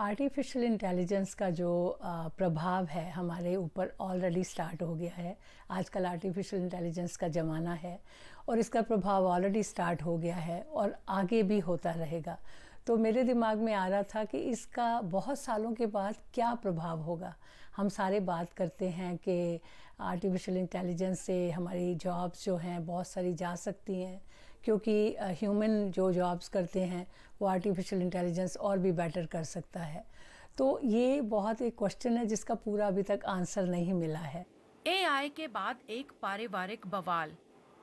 artificial intelligence का जो प्रभाव है हमारे ऊपर ऑलरेडी स्टार्ट हो गया है आजकल आर्टिफिशियल इंटेलिजेंस का ज़माना है और इसका प्रभाव ऑलरेडी स्टार्ट हो गया है और आगे भी होता रहेगा तो मेरे दिमाग में आ रहा था कि इसका बहुत सालों के बाद क्या प्रभाव होगा हम सारे बात करते हैं कि आर्टिफिशियल इंटेलिजेंस से हमारी जॉब्स जो हैं बहुत सारी जा सकती हैं क्योंकि ह्यूमन जो जॉब्स करते हैं वो आर्टिफिशियल इंटेलिजेंस और भी बेटर कर सकता है तो ये बहुत एक क्वेश्चन है जिसका पूरा अभी तक आंसर नहीं मिला है ए के बाद एक पारिवारिक बवाल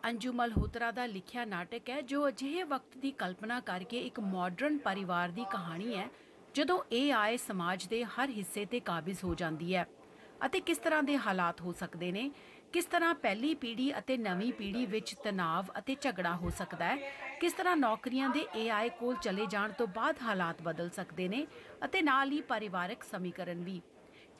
अंजू मल्होत्रा का लिखा नाटक है जो ਅਜਿਹੇ वक्त की कल्पना करके एक मॉडर्न परिवार की कहानी है जो ए आए समाज के हर हिस्से काबिज़ हो जाती है ਅਤੇ ਕਿਸ ਤਰ੍ਹਾਂ ਦੇ ਹਾਲਾਤ ਹੋ ਸਕਦੇ ਨੇ ਕਿਸ ਤਰ੍ਹਾਂ ਪਹਿਲੀ ਪੀੜ੍ਹੀ ਅਤੇ ਨਵੀਂ ਪੀੜ੍ਹੀ ਵਿੱਚ ਤਣਾਅ ਅਤੇ ਝਗੜਾ ਹੋ ਸਕਦਾ ਹੈ ਕਿਸ ਤਰ੍ਹਾਂ ਨੌਕਰੀਆਂ ਦੇ AI ਕੋਲ ਚਲੇ ਜਾਣ ਤੋਂ ਬਾਅਦ ਹਾਲਾਤ ਬਦਲ ਸਕਦੇ ਨੇ ਅਤੇ ਨਾਲ ਹੀ ਪਰਿਵਾਰਕ ਸਮੀਕਰਨ ਵੀ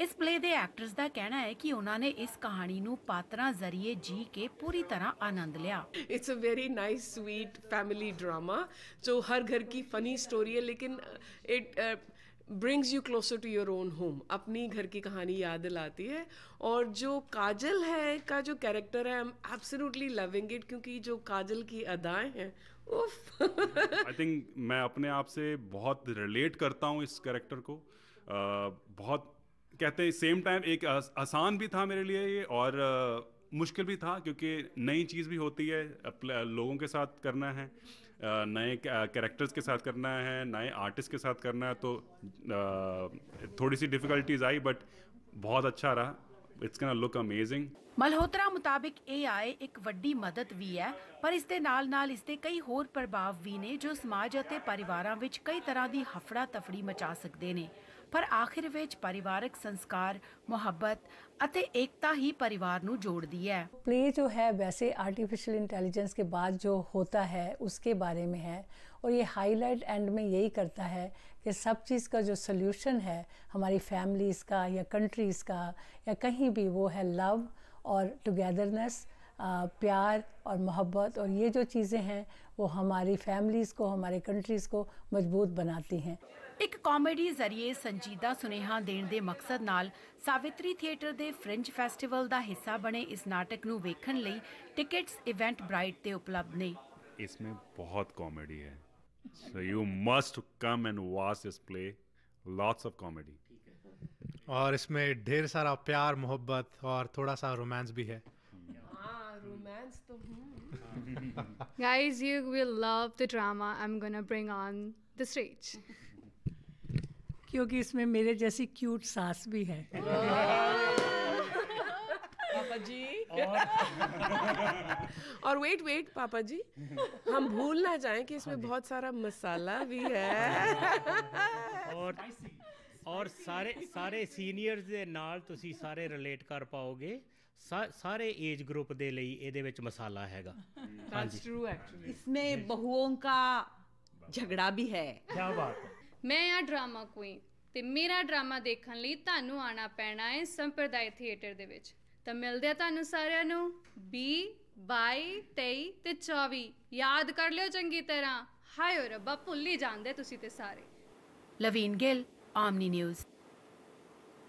ਇਸ ਪਲੇ ਦੇ ਐਕਟਰਸ ਦਾ ਕਹਿਣਾ ਹੈ ਕਿ ਉਹਨਾਂ ਨੇ ਇਸ ਕਹਾਣੀ ਨੂੰ ਪਾਤਰਾਂ ਜ਼ਰੀਏ ਜੀ ਕੇ ਪੂਰੀ ਤਰ੍ਹਾਂ ਆਨੰਦ ਲਿਆ it's a very nice sweet family drama ਜੋ ਹਰ ਘਰ ਕੀ ਫਨੀ ਸਟੋਰੀ ਹੈ ਲੇਕਿਨ it brings you closer to your own home अपनी घर की कहानी याद दिलाती है और जो काजल है का जो कैरेक्टर है I am absolutely loving it क्योंकि जो काजल की अदाएं हैं उफ आई थिंक मैं अपने आप से बहुत रिलेट करता हूँ इस कैरेक्टर को uh, बहुत कहते हैं सेम टाइम एक आसान भी था मेरे लिए ये और uh, ਮੁਸ਼ਕਿਲ ਵੀ ਥਾ ਕਿਉਂਕਿ ਨਈ ਚੀਜ਼ ਵੀ ਹੋਤੀ ਹੈ ਲੋਗੋ ਕੇ ਸਾਥ ਕਰਨਾ ਹੈ ਨਏ ਕੈਰੈਕਟਰਸ ਕੇ ਸਾਥ ਕਰਨਾ ਹੈ ਨਏ ਆਰਟਿਸਟ ਕੇ ਸਾਥ ਕਰਨਾ ਹੈ ਤੋ ਥੋੜੀ ਸੀ ਡਿਫਿਕਲਟੀਜ਼ ਆਈ ਬਟ ਬਹੁਤ ਅੱਛਾ ਰਹਾ it's to look amazing Malhotra ਮੁਤਾਬਿਕ AI ਇੱਕ ਵੱਡੀ ਮਦਦ ਵੀ ਹੈ ਪਰ ਇਸ ਦੇ ਨਾਲ-ਨਾਲ ਇਸ ਦੇ ਕਈ ਹੋਰ ਪ੍ਰਭਾਵ ਵੀ ਨੇ ਜੋ ਸਮਾਜ ਅਤੇ ਪਰਿਵਾਰਾਂ ਵਿੱਚ ਕਈ ਤਰ੍ਹਾਂ ਦੀ ਹਫੜਾ ਤਫੜੀ ਮਚਾ ਸਕਦੇ ਨੇ पर आखिर ਵਿੱਚ ਪਰਿਵਾਰਕ संस्कार मोहब्बत ਅਤੇ एकता ही परिवार जोड़ दी है प्ले जो है वैसे आर्टिफिशियल इंटेलिजेंस के बाद जो होता है उसके बारे में है और ये हाईलाइट एंड में यही करता है कि सब चीज़ का जो सोल्यूशन है हमारी फैमिलीज़ का या कंट्रीज़ का या कहीं भी वो है लव और टुगेदरनेस प्यार और मोहब्बत और ये जो चीज़ें हैं वो हमारी फैमिलीज़ को हमारे कंट्रीज़ को मजबूत बनाती हैं ਇੱਕ ਕਾਮੇਡੀ ਜ਼ਰੀਏ ਸੰਜੀਦਾ ਸੁਨੇਹਾ ਦੇਣ ਦੇ ਮਕਸਦ ਨਾਲ ਸਾਵਿਤਰੀ ਥੀਏਟਰ ਦੇ ਫ੍ਰਿੰਜ ਫੈਸਟੀਵਲ ਦਾ ਹਿੱਸਾ ਬਣੇ ਇਸ ਨਾਟਕ ਨੂੰ ਵੇਖਣ ਲਈ ਟਿਕਟਸ ਇਵੈਂਟ ਬ੍ਰਾਈਟ ਤੇ ਉਪਲਬਧ ਨੇ ਇਸ ਵਿੱਚ ਬਹੁਤ ਕਾਮੇਡੀ ਹੈ so you must come and watch ਇਸ ਪਲੇ ਲੋਟਸ ਆਫ ਕਾਮੇਡੀ ਔਰ ਇਸ ਵਿੱਚ ਢੇਰ ਸਾਰਾ ਪਿਆਰ ਮੁਹੱਬਤ ਔਰ ਥੋੜਾ ਸਾ ਰੋਮਾਂਸ ਵੀ ਹੈ romance to guys you will love the drama i'm gonna bring on the stage क्योंकि इसमें मेरे जैसी क्यूट सास भी है पापा जी और वेट वेट पापा जी हम भूल ना जाएं कि इसमें हाँ बहुत सारा मसाला भी है और ਔਰ सारे ਸਾਰੇ ਸੀਨੀਅਰਸ ਦੇ ਨਾਲ ਤੁਸੀਂ ਸਾਰੇ ਰਿਲੇਟ ਕਰ ਪਾਓਗੇ सारे एज ग्रुप ਦੇ ਲਈ ਇਹਦੇ ਵਿੱਚ ਮਸਾਲਾ ਹੈਗਾ दैट्स ट्रू एक्चुअली इसमें बहुओं का झगड़ा भी है क्या बात ਮੈਂ ਆ ਡਰਾਮਾ ਕੁਈਨ ਤੇ ਮੇਰਾ ਡਰਾਮਾ ਦੇਖਣ ਲਈ ਤੁਹਾਨੂੰ ਆਣਾ ਪੈਣਾ ਹੈ ਸੰਪਰਦਾਇ ਥੀਏਟਰ ਦੇ ਵਿੱਚ ਤਾਂ ਮਿਲਦੇ ਆ ਤੁਹਾਨੂੰ ਸਾਰਿਆਂ ਨੂੰ 20 22 23 ਤੇ 24 ਯਾਦ ਕਰ ਲਿਓ ਚੰਗੀ ਤਰ੍ਹਾਂ ਹਾਏ ਰੱਬਾ ਭੁੱਲੀ ਜਾਂਦੇ ਤੁਸੀਂ ਤੇ ਸਾਰੇ ਲਵੀਨ ਗਿੱਲ ਆਮਨੀ ਨਿਊਜ਼